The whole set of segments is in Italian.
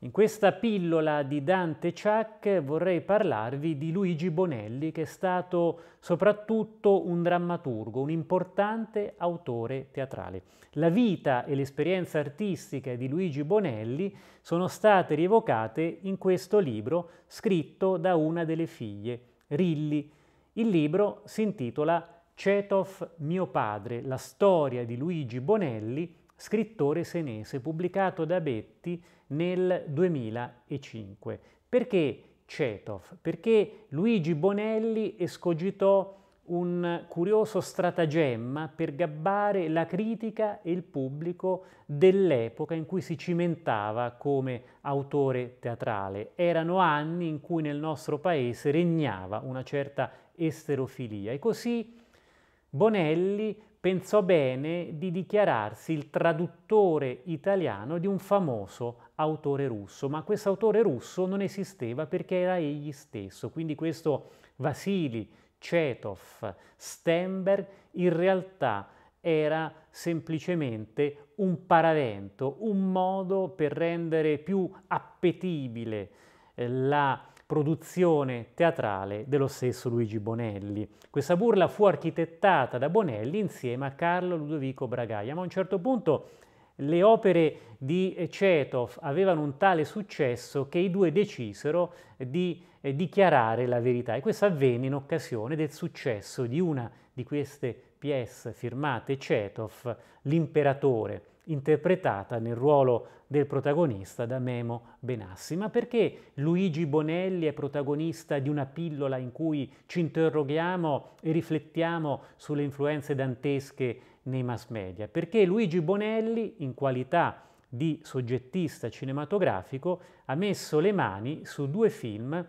In questa pillola di Dante Ciac vorrei parlarvi di Luigi Bonelli, che è stato soprattutto un drammaturgo, un importante autore teatrale. La vita e l'esperienza artistica di Luigi Bonelli sono state rievocate in questo libro scritto da una delle figlie, Rilli. Il libro si intitola Cetof mio padre, la storia di Luigi Bonelli scrittore senese, pubblicato da Betti nel 2005. Perché Cetov? Perché Luigi Bonelli escogitò un curioso stratagemma per gabbare la critica e il pubblico dell'epoca in cui si cimentava come autore teatrale. Erano anni in cui nel nostro paese regnava una certa esterofilia e così Bonelli pensò bene di dichiararsi il traduttore italiano di un famoso autore russo, ma questo autore russo non esisteva perché era egli stesso, quindi questo Vasili, Cetov, Stenberg in realtà era semplicemente un paravento, un modo per rendere più appetibile eh, la produzione teatrale dello stesso Luigi Bonelli. Questa burla fu architettata da Bonelli insieme a Carlo Ludovico Bragaia, ma a un certo punto le opere di Cetov avevano un tale successo che i due decisero di eh, dichiarare la verità e questo avvenne in occasione del successo di una di queste pièce firmate Cetov, L'imperatore, interpretata nel ruolo del protagonista da Memo Benassi. Ma perché Luigi Bonelli è protagonista di una pillola in cui ci interroghiamo e riflettiamo sulle influenze dantesche nei mass media, perché Luigi Bonelli, in qualità di soggettista cinematografico, ha messo le mani su due film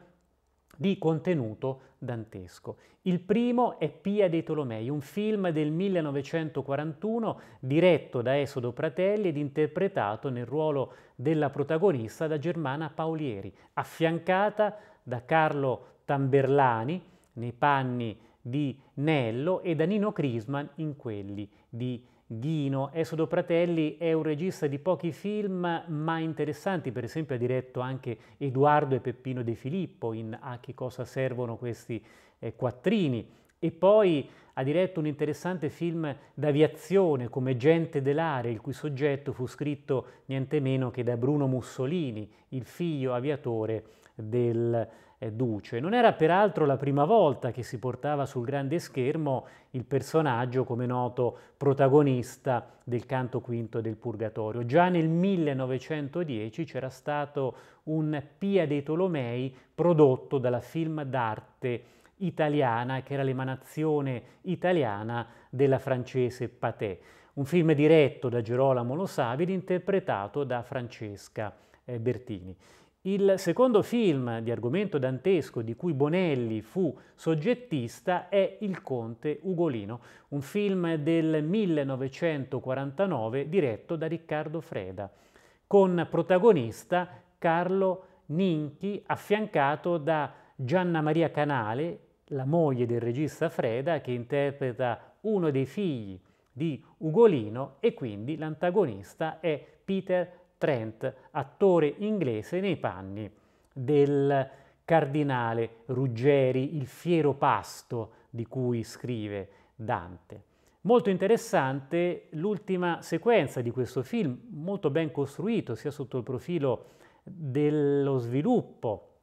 di contenuto dantesco. Il primo è Pia dei Tolomei, un film del 1941 diretto da Esodo Pratelli ed interpretato nel ruolo della protagonista da Germana Paolieri, affiancata da Carlo Tamberlani nei panni di Nello e da Nino Crisman in quelli di Ghino. Esodo Pratelli è un regista di pochi film ma interessanti, per esempio ha diretto anche Edoardo e Peppino De Filippo in A che cosa servono questi eh, quattrini e poi ha diretto un interessante film d'aviazione come Gente dell'Are, il cui soggetto fu scritto niente meno che da Bruno Mussolini, il figlio aviatore del eh, Duce. Non era peraltro la prima volta che si portava sul grande schermo il personaggio, come noto, protagonista del canto quinto del Purgatorio. Già nel 1910 c'era stato un Pia dei Tolomei prodotto dalla film d'arte italiana, che era l'emanazione italiana della francese Paté. Un film diretto da Gerolamo Lo Savili, interpretato da Francesca eh, Bertini. Il secondo film di argomento dantesco di cui Bonelli fu soggettista è Il Conte Ugolino, un film del 1949 diretto da Riccardo Freda, con protagonista Carlo Ninchi affiancato da Gianna Maria Canale la moglie del regista Freda che interpreta uno dei figli di Ugolino e quindi l'antagonista è Peter Trent, attore inglese nei panni del cardinale Ruggeri, il fiero pasto di cui scrive Dante. Molto interessante l'ultima sequenza di questo film, molto ben costruito sia sotto il profilo dello sviluppo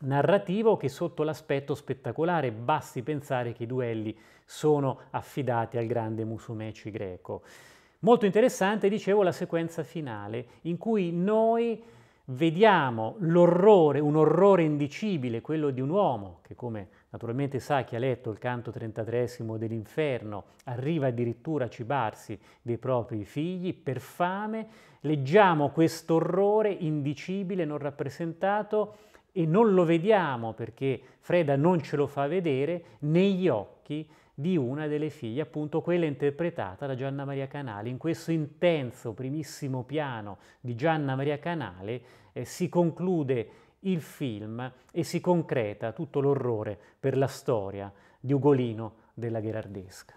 narrativo che sotto l'aspetto spettacolare, basti pensare che i duelli sono affidati al grande Musumeci greco. Molto interessante, dicevo, la sequenza finale in cui noi vediamo l'orrore, un orrore indicibile, quello di un uomo che come naturalmente sa chi ha letto il canto 33 dell'inferno, arriva addirittura a cibarsi dei propri figli per fame, leggiamo questo orrore indicibile non rappresentato e non lo vediamo perché Freda non ce lo fa vedere negli occhi di una delle figlie, appunto quella interpretata da Gianna Maria Canale. In questo intenso primissimo piano di Gianna Maria Canale eh, si conclude il film e si concreta tutto l'orrore per la storia di Ugolino della Gherardesca.